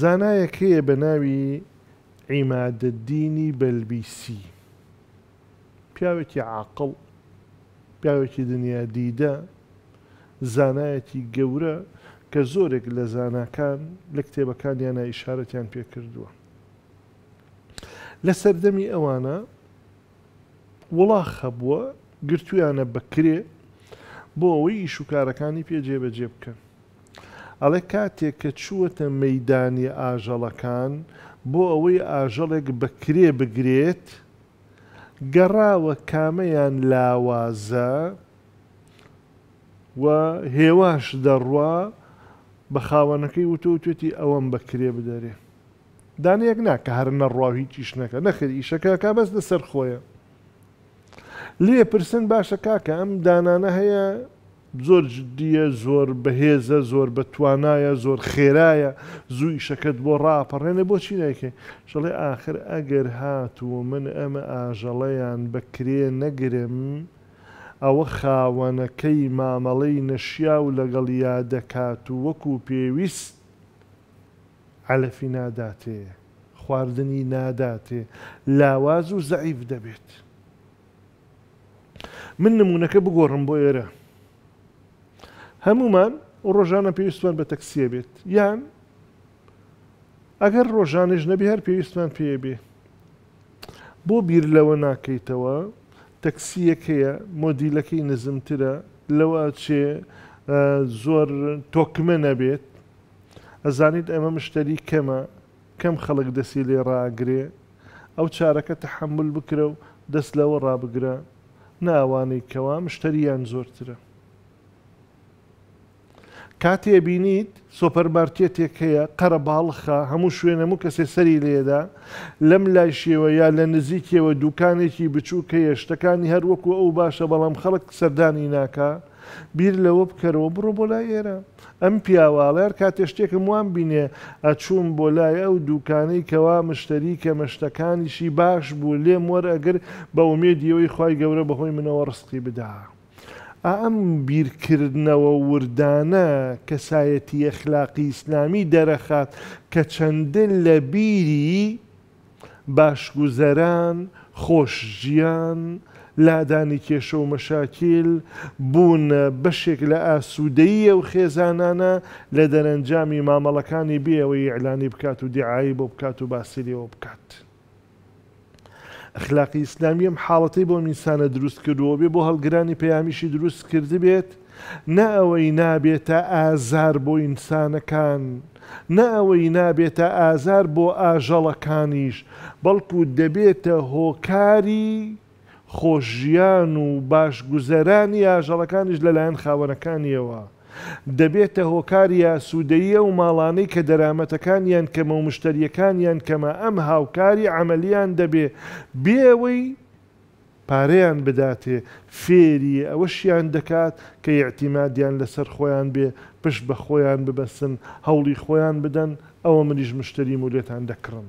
زانایەک هەیە بە ناوی عیماددینی بەلبیسی پیاوێکی عاقڵ پیاوێکی دنیا دیدە زانایەکی گەورە کە زۆرێک لە زاناکان لە کتێبەکانیانە ئیشارەتیان پێ کردووە لە سەردەمی ئەوانە وڵا خەبووە گرتویانە بەکرێ بۆ ئەوەی ئیشوکارەکانی پێ جێبەجێ بکەن ئەڵێ کاتێک کە چووەتە مەدانی ئاژەڵەکان بۆ ئەوەی ئاژەڵێک بەکرێ بگرێت گەڕاوە کامەیان لاوازە و هێواش دەڕوا بە خاوەنەکەی وتوتێتی ئەوەم بەکرێ بدەرێ دانەیەک ناکە هەر نەڕاوی چیشنەکە نەخر ئیشەکەکە بەس لەسەر خۆیە لێ پرسن باشە کاکە ئەم دانانە هەیە زۆر جددیە زۆر بەهێزە زۆر بەتوانایە زۆر خێرایە زووی شەکەت بۆ ڕاپەڕێنە بۆچی نایکە شڵێ آخر ئەگەر هاتووە من ئەمە ئاژەڵەیان بەکرێ نەگرم ئەوە خاوەنەکەی مامەڵەی نەشیا و لەگەڵ یا دەکات و وەکو پێویست علەفی ناداتێ خواردنی ناداتێ لاواز و زعیف دەبێت من نمونونەکە بگۆڕم بۆ ئێرە هەمومان ڕۆژانە پێویستوان بە تەکسیە بێت یان ئەگەر ڕۆژانش نەبی هەر پێویستمان پێ بێ بۆ بیر لەوە ناکەیتەوە تەکسیەکەیە مۆدیلەکەی نزمترە لەوە چێ زۆر تۆکمە نەبێت ئەزانیت ئەمە مشتری کەمە کەم خەڵک دەسی لێ ڕاگرێ ئەو چارەکە تەحمل بکرە و دەست لەوە ڕابگرە ناوانەی کەوا مشتریان زۆرترە کاتێ بینیت سۆپەرمارکێتێک هەیە قەرە باڵخە هەموو شوێنەمو کەسێ سەری لێدا لەم لای شێوە یا لە نزیکەوە دوکانێکی بچووکەیە شتەکانی هەروەکو ئەو باشە بەڵام خەڵک سەردانی ناکە بیر لەوە بکەرەوە بڕۆ بۆ لای ئێرە ئەم پیاواڵێر کاتێ شتێکم وان بینێ ئەچوون بۆ لای ئەو دوکانەی کەوا مشتری کە مەشتەکانیشی باش بوو لێم وەرەگەر بە ئومێدیەوەی خی گەورە بەهۆی منەوە ڕستقی بدە. ئەم بیرکردنەوە وردانە کەسایەتی ئەخلاقی ئیسلامی دەرەخات کە چەندن لە بیری باشگوزەران، خۆشژیان، لادانی کێشە و مەشاکیل بوون بەشێک لە ئاسوودەیە و خێزانانە لە دەرەنجامی مامەڵەکانی بێەوەی ئەلانی بکات و دیعایی بۆ بکات و باسیریەوە بکات. ئەخلاقی ئیسلامی ئەم حاڵەتی بۆ میسانە دروست کردووە بێ بۆ هەڵگرانی پەیامیشی دروست کردی بێت نە ئەوەی نابێت تا ئازار بۆ ئینسانەکان نە ئەوەی نابێت تا ئازار بۆ ئاژەڵەکانیش بەڵکو دەبێتە هۆکاری خۆشییان و باشگوزەرانی ئاژەڵەکانیش لەلایەن خاوەنەکانیەوە. دەبێتە هۆکاریە سوودەیە و ماڵانەی کە دەرامەتەکانیان کەمە و مشتریەکانیان کەمە ئەم هاوکاری عملیان دەبێ بێەوەی پارەیان بداتێ فێری ئەوەشیان دەکات کە یاعتیمادیان لەسەر خۆیان بێ پشت بە خۆیان ببەسن هەوڵی خۆیان بدەن ئەوە منیش مشتری مولێتان دەکڕم.